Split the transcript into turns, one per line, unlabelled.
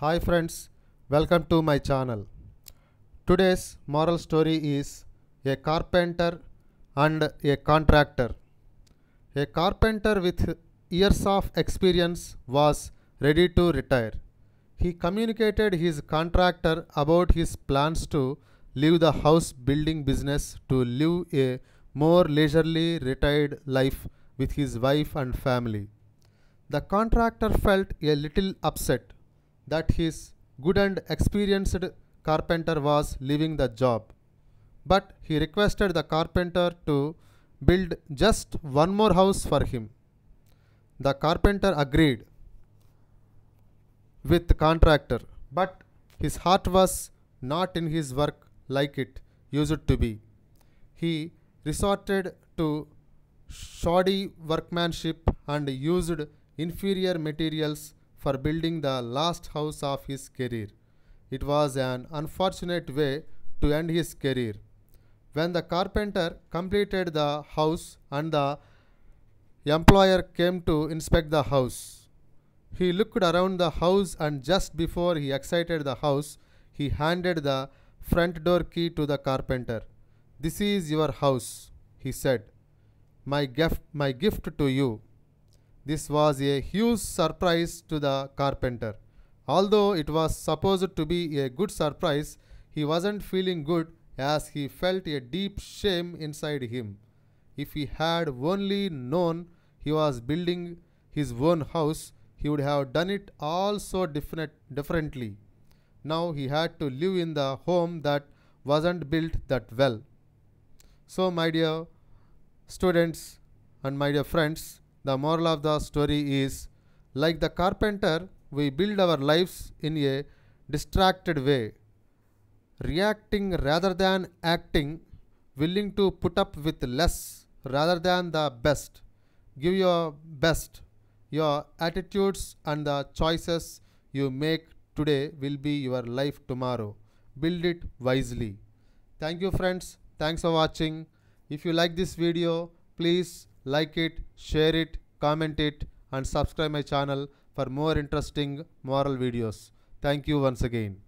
Hi friends, welcome to my channel. Today's moral story is a carpenter and a contractor. A carpenter with years of experience was ready to retire. He communicated his contractor about his plans to leave the house building business to live a more leisurely retired life with his wife and family. The contractor felt a little upset that his good and experienced carpenter was leaving the job. But he requested the carpenter to build just one more house for him. The carpenter agreed with the contractor, but his heart was not in his work like it used to be. He resorted to shoddy workmanship and used inferior materials for building the last house of his career. It was an unfortunate way to end his career. When the carpenter completed the house and the employer came to inspect the house, he looked around the house and just before he exited the house, he handed the front door key to the carpenter. This is your house, he said. My gift, my gift to you. This was a huge surprise to the carpenter. Although it was supposed to be a good surprise, he wasn't feeling good as he felt a deep shame inside him. If he had only known he was building his own house, he would have done it all so different, differently. Now he had to live in the home that wasn't built that well. So, my dear students and my dear friends, the moral of the story is like the carpenter, we build our lives in a distracted way, reacting rather than acting, willing to put up with less rather than the best. Give your best. Your attitudes and the choices you make today will be your life tomorrow. Build it wisely. Thank you, friends. Thanks for watching. If you like this video, please like it, share it, comment it and subscribe my channel for more interesting moral videos. Thank you once again.